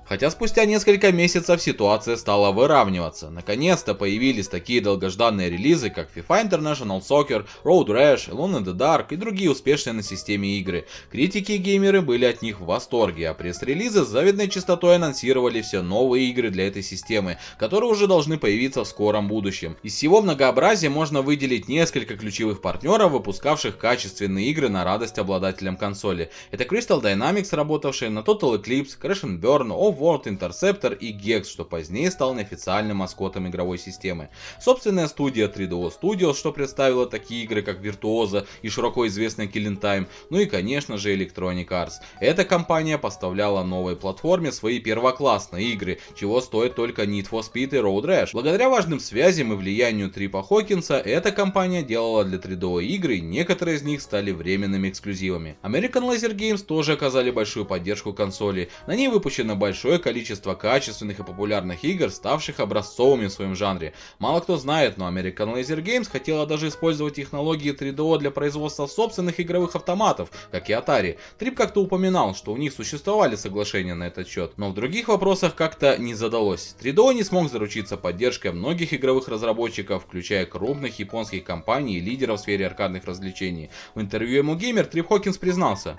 [SPEAKER 1] Хотя спустя несколько месяцев ситуация стала выравниваться. Наконец-то появились такие долгожданные релизы, как FIFA International Soccer, Road Rash, Alone in the Dark и другие успешные на системе игры. Критики и геймеры были от них в восторге, а пресс-релизы с завидной частотой анонсировали все новые игры для этой системы, которые уже должны появиться в скором будущем. Из всего многообразия можно выделить несколько ключевых партнеров, выпускавших качественные игры на радость обладателям консоли. Это Crystal Dynamics, работавшие на Total Eclipse, Crash and Burn, Off World Interceptor и Gex, что позднее стал неофициальным маскотом игровой системы. Собственная студия 3DO Studios, что представила такие игры, как Virtuoso и широко известный Killing Time, ну и, конечно же, Electronic Arts. Эта компания поставляла новой платформе свои первоклассные игры, чего стоит только Need for Speed и Road Rash. Благодаря важным связям и влиянию Трипа Хокинса, эта компания делала для 3DO игры, и некоторые из них стали временными эксклюзивами. American Laser Games тоже оказали большую поддержку консоли. На ней выпущено большое большое количество качественных и популярных игр, ставших образцовыми в своем жанре. Мало кто знает, но American Laser Games хотела даже использовать технологии 3DO для производства собственных игровых автоматов, как и Atari. Трип как-то упоминал, что у них существовали соглашения на этот счет, но в других вопросах как-то не задалось. 3DO не смог заручиться поддержкой многих игровых разработчиков, включая крупных японских компаний и лидеров в сфере аркадных развлечений. В интервью ему геймер Трип Хокинс признался,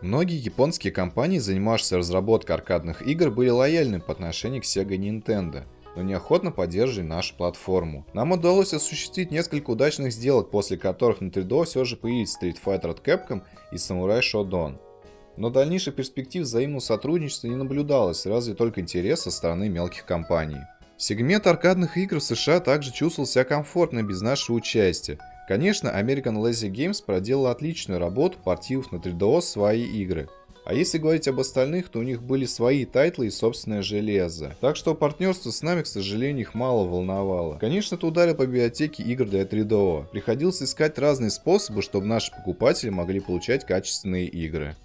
[SPEAKER 3] Многие японские компании, занимавшиеся разработкой аркадных игр, были лояльны по отношению к Sega и Nintendo но неохотно поддерживали нашу платформу. Нам удалось осуществить несколько удачных сделок, после которых на 3DO все же появились Street Fighter от Capcom и Samurai Shodown. Но дальнейших перспектив взаимного сотрудничества не наблюдалось, разве только интерес со стороны мелких компаний. Сегмент аркадных игр в США также чувствовал себя комфортно без нашего участия, Конечно, American Lazy Games проделала отличную работу, портив на 3DO свои игры. А если говорить об остальных, то у них были свои тайтлы и собственное железо. Так что партнерство с нами, к сожалению, их мало волновало. Конечно, это ударил по библиотеке игр для 3DO. Приходилось искать разные способы, чтобы наши покупатели могли получать качественные игры.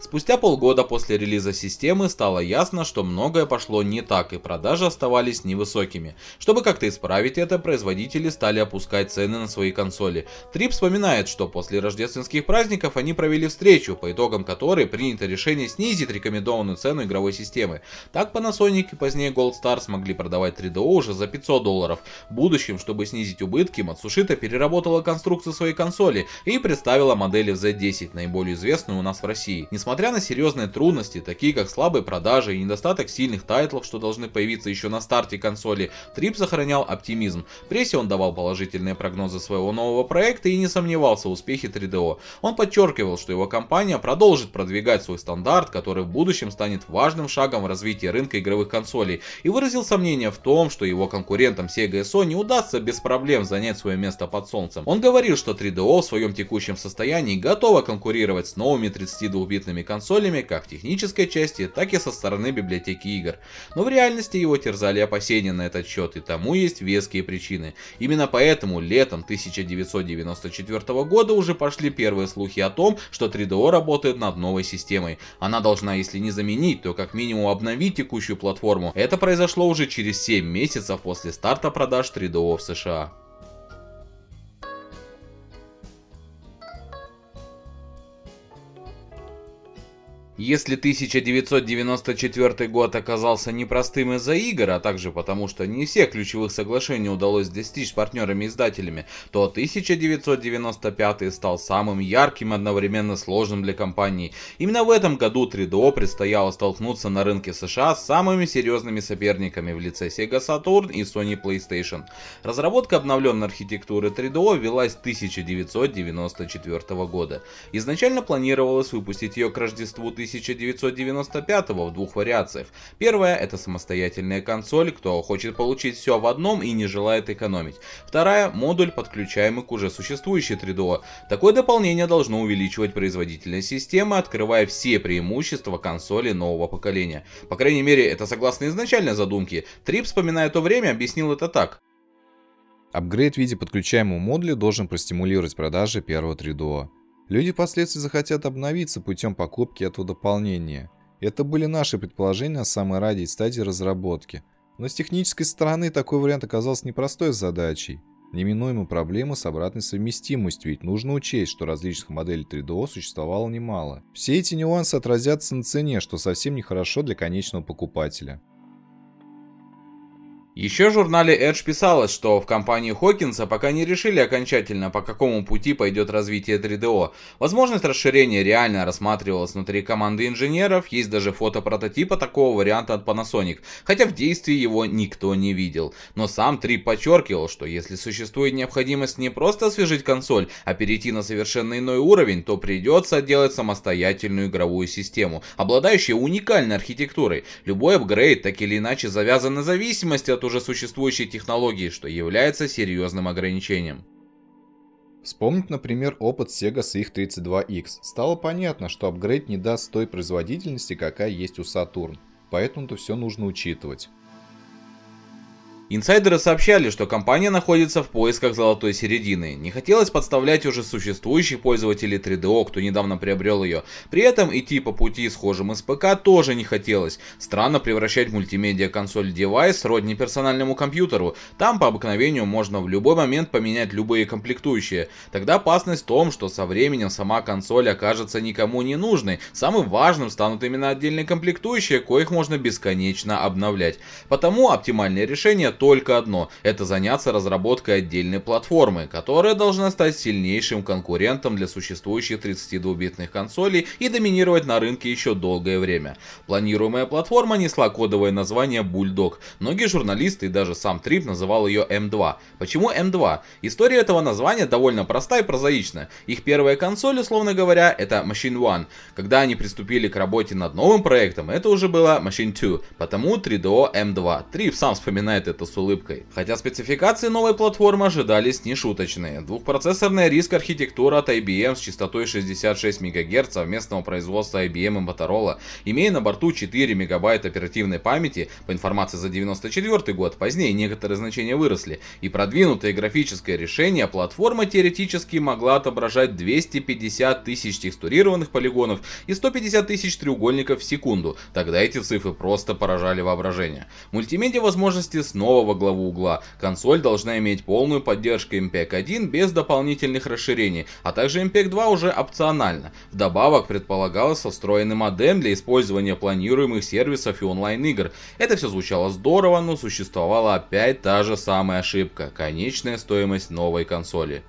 [SPEAKER 1] Спустя полгода после релиза системы стало ясно, что многое пошло не так и продажи оставались невысокими. Чтобы как-то исправить это, производители стали опускать цены на свои консоли. Трип вспоминает, что после рождественских праздников они провели встречу, по итогам которой принято решение снизить рекомендованную цену игровой системы. Так Panasonic и позднее Gold Star смогли продавать 3DO уже за 500 долларов. В будущем, чтобы снизить убытки, Matsushita переработала конструкцию своей консоли и представила модель Z10, наиболее известную у нас в России. Несмотря Несмотря на серьезные трудности, такие как слабые продажи и недостаток сильных тайтлов, что должны появиться еще на старте консоли, Трип сохранял оптимизм. Прессе он давал положительные прогнозы своего нового проекта и не сомневался в успехе 3DO. Он подчеркивал, что его компания продолжит продвигать свой стандарт, который в будущем станет важным шагом в развитии рынка игровых консолей, и выразил сомнение в том, что его конкурентам Sega и Sony удастся без проблем занять свое место под солнцем. Он говорил, что 3DO в своем текущем состоянии готова конкурировать с новыми 32-битными игровыми консолями как технической части, так и со стороны библиотеки игр. Но в реальности его терзали опасения на этот счет, и тому есть веские причины. Именно поэтому летом 1994 года уже пошли первые слухи о том, что 3DO работает над новой системой. Она должна, если не заменить, то как минимум обновить текущую платформу. Это произошло уже через 7 месяцев после старта продаж 3DO в США. Если 1994 год оказался непростым из-за игр, а также потому, что не все ключевых соглашений удалось достичь с партнерами-издателями, то 1995 стал самым ярким и одновременно сложным для компании. Именно в этом году 3DO предстояло столкнуться на рынке США с самыми серьезными соперниками в лице Sega Saturn и Sony PlayStation. Разработка обновленной архитектуры 3DO велась с 1994 года. Изначально планировалось выпустить ее к Рождеству 1995 1995 в двух вариациях. Первая это самостоятельная консоль, кто хочет получить все в одном и не желает экономить. Вторая модуль, подключаемый к уже существующей 3DO. Такое дополнение должно увеличивать производительность системы, открывая все преимущества консоли нового поколения. По крайней мере,
[SPEAKER 3] это согласно изначальной задумке. Трип, вспоминая то время, объяснил это так. Апгрейд в виде подключаемого модуля должен простимулировать продажи первого 3DO. Люди впоследствии захотят обновиться путем покупки этого дополнения. Это были наши предположения на самой ранней стадии разработки. Но с технической стороны такой вариант оказался непростой задачей. Неминуемая проблема с обратной совместимостью, ведь нужно учесть, что различных моделей 3DO существовало немало. Все эти нюансы отразятся на цене, что совсем нехорошо для конечного покупателя.
[SPEAKER 1] Еще в журнале Edge писалось, что в компании Хокинса пока не решили окончательно, по какому пути пойдет развитие 3DO. Возможность расширения реально рассматривалась внутри команды инженеров, есть даже фото прототипа такого варианта от Panasonic, хотя в действии его никто не видел. Но сам Три подчеркивал, что если существует необходимость не просто освежить консоль, а перейти на совершенно иной уровень, то придется делать самостоятельную игровую систему, обладающую уникальной архитектурой. Любой апгрейд так или иначе завязан на зависимости от уже существующие технологии, что является серьезным
[SPEAKER 3] ограничением. Вспомнить, например, опыт Sega с их 32X. Стало понятно, что апгрейд не даст той производительности, какая есть у Saturn. Поэтому-то все нужно учитывать. Инсайдеры сообщали, что компания находится
[SPEAKER 1] в поисках золотой середины. Не хотелось подставлять уже существующих пользователей 3DO, кто недавно приобрел ее. При этом идти по пути схожим из ПК тоже не хотелось. Странно превращать мультимедиа-консоль девайс родни персональному компьютеру. Там по обыкновению можно в любой момент поменять любые комплектующие. Тогда опасность в том, что со временем сама консоль окажется никому не нужной. Самым важным станут именно отдельные комплектующие, коих можно бесконечно обновлять. Потому оптимальное решение только одно – это заняться разработкой отдельной платформы, которая должна стать сильнейшим конкурентом для существующих 32-битных консолей и доминировать на рынке еще долгое время. Планируемая платформа несла кодовое название Bulldog. Многие журналисты и даже сам Трип называл ее M2. Почему M2? История этого названия довольно проста и прозаична. Их первая консоль, условно говоря, это Machine One. Когда они приступили к работе над новым проектом, это уже была Machine 2, потому 3DO M2. Трип сам вспоминает эту с улыбкой. Хотя спецификации новой платформы ожидались нешуточные. Двухпроцессорная риск архитектура от IBM с частотой 66 МГц совместного производства IBM и Motorola, имея на борту 4 МБ оперативной памяти, по информации за 94 год, позднее некоторые значения выросли, и продвинутое графическое решение, платформа теоретически могла отображать 250 тысяч текстурированных полигонов и 150 тысяч треугольников в секунду, тогда эти цифры просто поражали воображение. Мультимедиа возможности снова во главу угла. Консоль должна иметь полную поддержку MPEG-1 без дополнительных расширений, а также MPEG-2 уже опционально. Вдобавок предполагался встроенный модем для использования планируемых сервисов и онлайн-игр. Это все звучало здорово, но существовала опять та же самая ошибка – конечная стоимость новой консоли.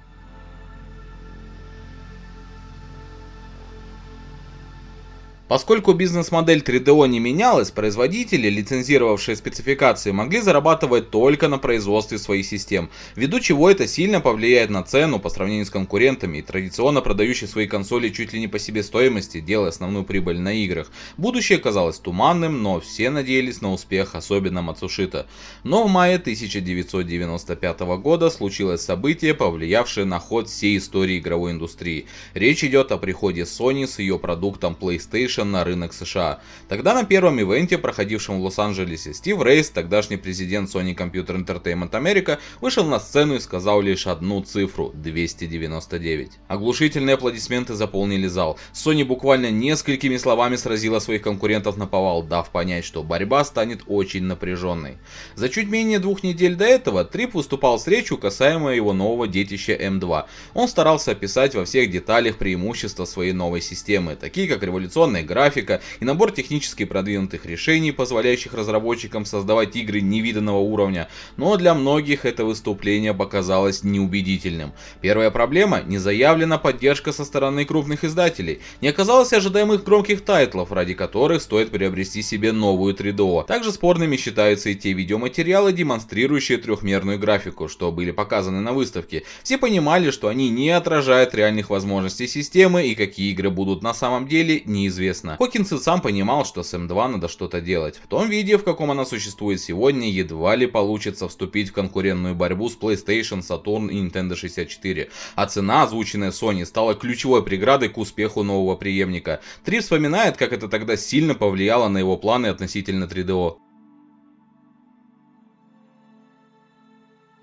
[SPEAKER 1] Поскольку бизнес-модель 3DO не менялась, производители, лицензировавшие спецификации, могли зарабатывать только на производстве своих систем, ввиду чего это сильно повлияет на цену по сравнению с конкурентами и традиционно продающие свои консоли чуть ли не по себестоимости, делая основную прибыль на играх. Будущее казалось туманным, но все надеялись на успех, особенно Мацушита. Но в мае 1995 года случилось событие, повлиявшее на ход всей истории игровой индустрии. Речь идет о приходе Sony с ее продуктом PlayStation запущен на рынок США. Тогда на первом ивенте, проходившем в Лос-Анджелесе, Стив Рейс, тогдашний президент Sony Computer Entertainment America, вышел на сцену и сказал лишь одну цифру – 299. Оглушительные аплодисменты заполнили зал. Sony буквально несколькими словами сразила своих конкурентов на повал, дав понять, что борьба станет очень напряженной. За чуть менее двух недель до этого Трип выступал с речью, касаемо его нового детища m 2 Он старался описать во всех деталях преимущества своей новой системы, такие как революционные графика и набор технически продвинутых решений, позволяющих разработчикам создавать игры невиданного уровня, но для многих это выступление показалось неубедительным. Первая проблема – не заявлена поддержка со стороны крупных издателей, не оказалось ожидаемых громких тайтлов, ради которых стоит приобрести себе новую 3DO. Также спорными считаются и те видеоматериалы, демонстрирующие трехмерную графику, что были показаны на выставке. Все понимали, что они не отражают реальных возможностей системы и какие игры будут на самом деле неизвестны неизвестно, Хокинс и сам понимал, что с М2 надо что-то делать. В том виде, в каком она существует сегодня, едва ли получится вступить в конкурентную борьбу с PlayStation, Saturn и Nintendo 64. А цена, озвученная Sony, стала ключевой преградой к успеху нового преемника. Три вспоминает, как это тогда сильно повлияло на его планы относительно 3DO.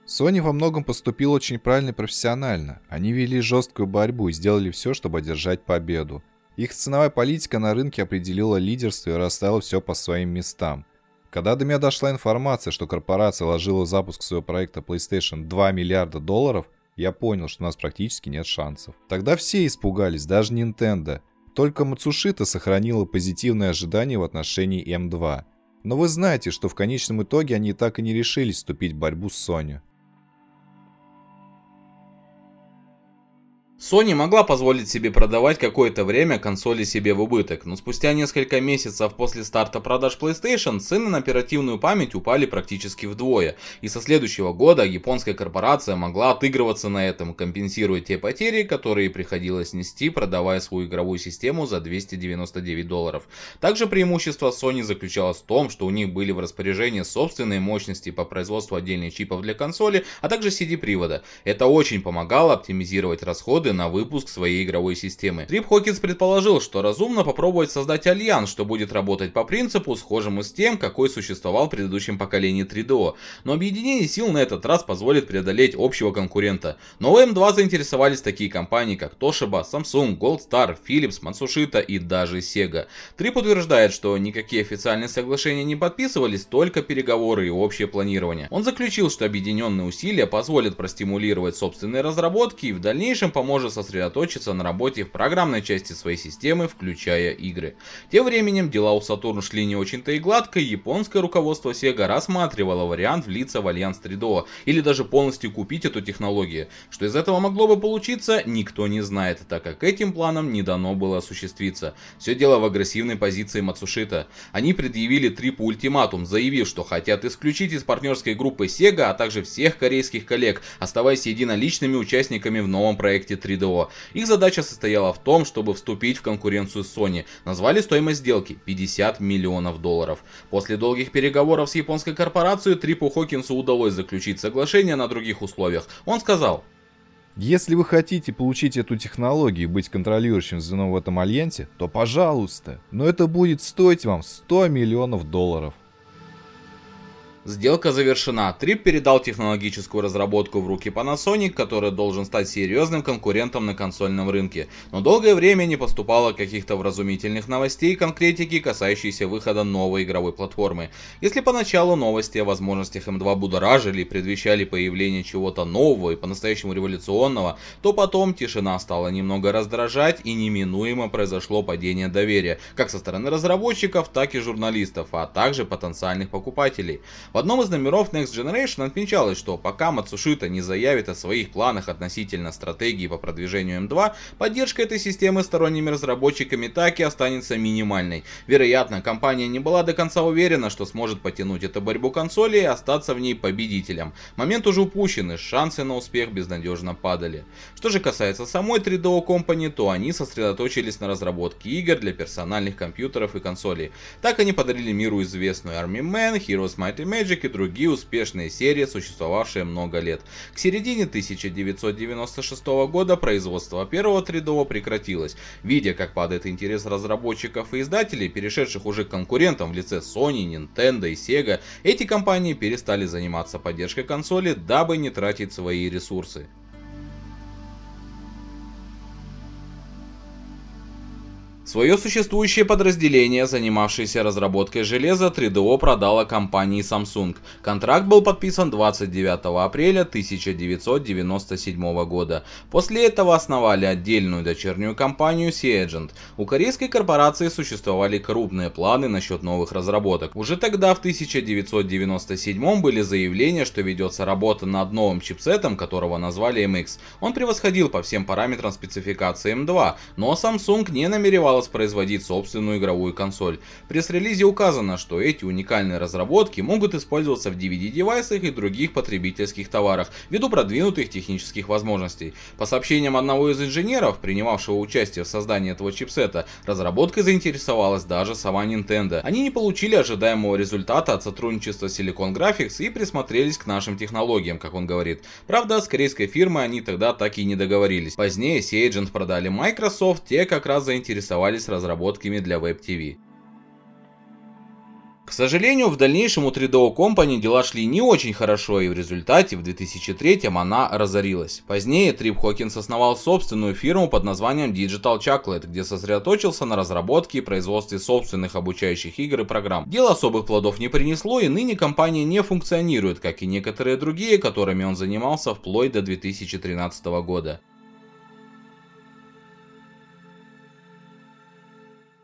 [SPEAKER 3] Sony во многом поступил очень правильно и профессионально. Они вели жесткую борьбу и сделали все, чтобы одержать победу. Их ценовая политика на рынке определила лидерство и расставила все по своим местам. Когда до меня дошла информация, что корпорация вложила в запуск своего проекта PlayStation 2 миллиарда долларов, я понял, что у нас практически нет шансов. Тогда все испугались, даже Nintendo. Только Мацушита сохранила позитивные ожидания в отношении m 2 Но вы знаете, что в конечном итоге они так и не решились вступить в борьбу с Sony.
[SPEAKER 1] Sony могла позволить себе продавать какое-то время консоли себе в убыток, но спустя несколько месяцев после старта продаж PlayStation цены на оперативную память упали практически вдвое, и со следующего года японская корпорация могла отыгрываться на этом, компенсируя те потери, которые приходилось нести, продавая свою игровую систему за 299 долларов. Также преимущество Sony заключалось в том, что у них были в распоряжении собственные мощности по производству отдельных чипов для консоли, а также CD-привода. Это очень помогало оптимизировать расходы годы на выпуск своей игровой системы. Трип Хокинс предположил, что разумно попробовать создать альянс, что будет работать по принципу, схожему с тем, какой существовал в предыдущем поколении 3DO. Но объединение сил на этот раз позволит преодолеть общего конкурента. Но М2 эм заинтересовались такие компании, как Toshiba, Samsung, Gold Star, Philips, Matsushita и даже Sega. Трип утверждает, что никакие официальные соглашения не подписывались, только переговоры и общее планирование. Он заключил, что объединенные усилия позволят простимулировать собственные разработки и в дальнейшем поможет может сосредоточиться на работе в программной части своей системы, включая игры. Тем временем дела у Сатурн шли не очень-то и гладко, и японское руководство Sega рассматривало вариант влиться в Альянс 3DO, или даже полностью купить эту технологию. Что из этого могло бы получиться, никто не знает, так как этим планам не дано было осуществиться. Все дело в агрессивной позиции Мацушита. Они предъявили Трипу ультиматум, заявив, что хотят исключить из партнерской группы Sega, а также всех корейских коллег, оставаясь единоличными участниками в новом проекте 3DO. Их задача состояла в том, чтобы вступить в конкуренцию с Sony. Назвали стоимость сделки 50 миллионов долларов. После долгих переговоров с японской корпорацией Трипу Хокинсу удалось заключить соглашение на других условиях. Он
[SPEAKER 3] сказал, если вы хотите получить эту технологию и быть контролирующим звеном в этом альянсе, то пожалуйста, но это будет стоить вам 100 миллионов долларов.
[SPEAKER 1] Сделка завершена. Трип передал технологическую разработку в руки Panasonic, который должен стать серьезным конкурентом на консольном рынке. Но долгое время не поступало каких-то вразумительных новостей и конкретики, касающейся выхода новой игровой платформы. Если поначалу новости о возможностях M2 эм будоражили и предвещали появление чего-то нового и по-настоящему революционного, то потом тишина стала немного раздражать и неминуемо произошло падение доверия, как со стороны разработчиков, так и журналистов, а также потенциальных покупателей. В одном из номеров Next Generation отмечалось, что пока Мацушита не заявит о своих планах относительно стратегии по продвижению М2, поддержка этой системы сторонними разработчиками так и останется минимальной. Вероятно, компания не была до конца уверена, что сможет потянуть эту борьбу консоли и остаться в ней победителем. Момент уже упущен, и шансы на успех безнадежно падали. Что же касается самой 3DO Company, то они сосредоточились на разработке игр для персональных компьютеров и консолей. Так они подарили миру известную Army Man, Heroes Might Imagine, Мэджик и другие успешные серии, существовавшие много лет. К середине 1996 года производство первого 3DO прекратилось, видя как падает интерес разработчиков и издателей, перешедших уже к конкурентам в лице Sony, Nintendo и Sega, эти компании перестали заниматься поддержкой консоли, дабы не тратить свои ресурсы. Свое существующее подразделение, занимавшееся разработкой железа, 3DO продала компании Samsung. Контракт был подписан 29 апреля 1997 года. После этого основали отдельную дочернюю компанию Seagent. У корейской корпорации существовали крупные планы насчет новых разработок. Уже тогда, в 1997 были заявления, что ведется работа над новым чипсетом, которого назвали MX. Он превосходил по всем параметрам спецификации M2, но Samsung не намеревался производить собственную игровую консоль. В пресс-релизе указано, что эти уникальные разработки могут использоваться в DVD-девайсах и других потребительских товарах ввиду продвинутых технических возможностей. По сообщениям одного из инженеров, принимавшего участие в создании этого чипсета, разработкой заинтересовалась даже сама Nintendo. Они не получили ожидаемого результата от сотрудничества Silicon Graphics и присмотрелись к нашим технологиям, как он говорит. Правда, с корейской фирмой они тогда так и не договорились. Позднее Seigen продали Microsoft, те как раз заинтересовались занимались разработками для Web TV. К сожалению, в дальнейшем у 3DO Company дела шли не очень хорошо, и в результате в 2003 она разорилась. Позднее Трип Хокинс основал собственную фирму под названием Digital Chocolate, где сосредоточился на разработке и производстве собственных обучающих игр и программ. Дело особых плодов не принесло, и ныне компания не функционирует, как и некоторые другие, которыми он занимался вплоть до 2013 года.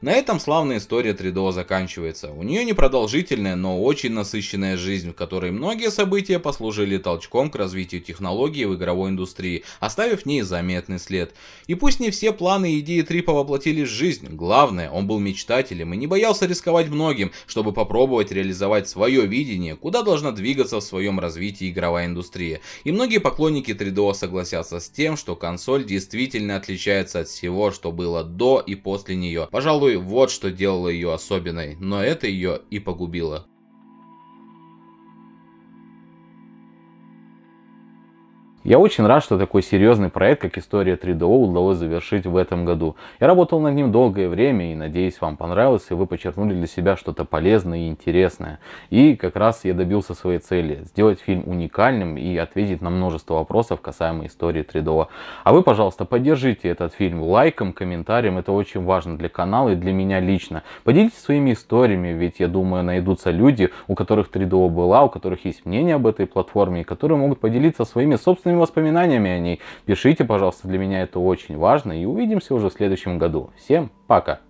[SPEAKER 1] На этом славная история Тридо заканчивается. У нее непродолжительная, но очень насыщенная жизнь, в которой многие события послужили толчком к развитию технологий в игровой индустрии, оставив в ней заметный след. И пусть не все планы и идеи Трипа воплотились в жизнь, главное, он был мечтателем и не боялся рисковать многим, чтобы попробовать реализовать свое видение, куда должна двигаться в своем развитии игровая индустрия. И многие поклонники 3DO согласятся с тем, что консоль действительно отличается от всего, что было до и после нее. Пожалуй, вот что делало ее особенной, но это ее и погубило. Я очень рад, что такой серьезный проект, как история 3DO, удалось завершить в этом году. Я работал над ним долгое время и надеюсь вам понравилось, и вы подчеркнули для себя что-то полезное и интересное. И как раз я добился своей цели, сделать фильм уникальным и ответить на множество вопросов касаемо истории 3DO. А вы, пожалуйста, поддержите этот фильм лайком, комментарием, это очень важно для канала и для меня лично. Поделитесь своими историями, ведь я думаю найдутся люди, у которых 3DO была, у которых есть мнение об этой платформе, и которые могут поделиться своими собственными приятными воспоминаниями о ней. Пишите, пожалуйста, для меня это очень важно. И увидимся уже в следующем году. Всем пока!